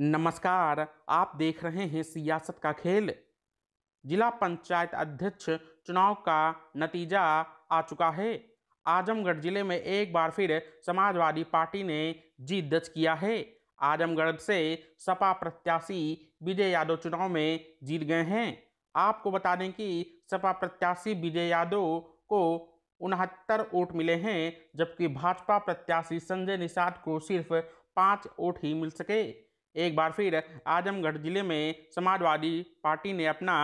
नमस्कार आप देख रहे हैं सियासत का खेल जिला पंचायत अध्यक्ष चुनाव का नतीजा आ चुका है आजमगढ़ जिले में एक बार फिर समाजवादी पार्टी ने जीत दर्ज किया है आजमगढ़ से सपा प्रत्याशी विजय यादव चुनाव में जीत गए हैं आपको बता दें कि सपा प्रत्याशी विजय यादव को उनहत्तर वोट मिले हैं जबकि भाजपा प्रत्याशी संजय निषाद को सिर्फ पाँच वोट ही मिल सके एक बार फिर आजमगढ़ जिले में समाजवादी पार्टी ने अपना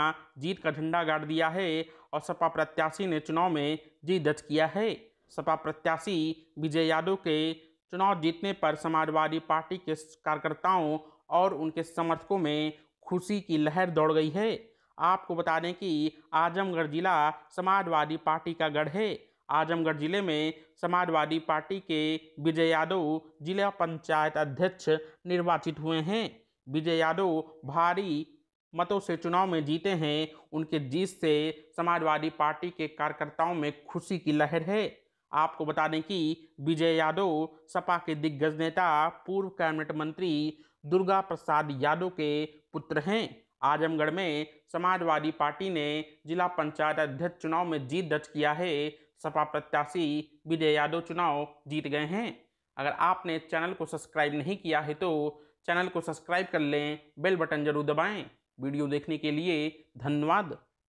जीत का झंडा गाड़ दिया है और सपा प्रत्याशी ने चुनाव में जीत दर्ज किया है सपा प्रत्याशी विजय यादव के चुनाव जीतने पर समाजवादी पार्टी के कार्यकर्ताओं और उनके समर्थकों में खुशी की लहर दौड़ गई है आपको बता दें कि आजमगढ़ जिला समाजवादी पार्टी का गढ़ है आजमगढ़ जिले में समाजवादी पार्टी के विजय यादव जिला पंचायत अध्यक्ष निर्वाचित हुए हैं विजय यादव भारी मतों से चुनाव में जीते हैं उनके जीत से समाजवादी पार्टी के कार्यकर्ताओं में खुशी की लहर है आपको बता दें कि विजय यादव सपा के दिग्गज नेता पूर्व कैबिनेट मंत्री दुर्गा प्रसाद यादव के पुत्र हैं आजमगढ़ में समाजवादी पार्टी ने जिला पंचायत अध्यक्ष चुनाव में जीत दर्ज किया है सपा प्रत्याशी विजय यादव चुनाव जीत गए हैं अगर आपने चैनल को सब्सक्राइब नहीं किया है तो चैनल को सब्सक्राइब कर लें बेल बटन जरूर दबाएं वीडियो देखने के लिए धन्यवाद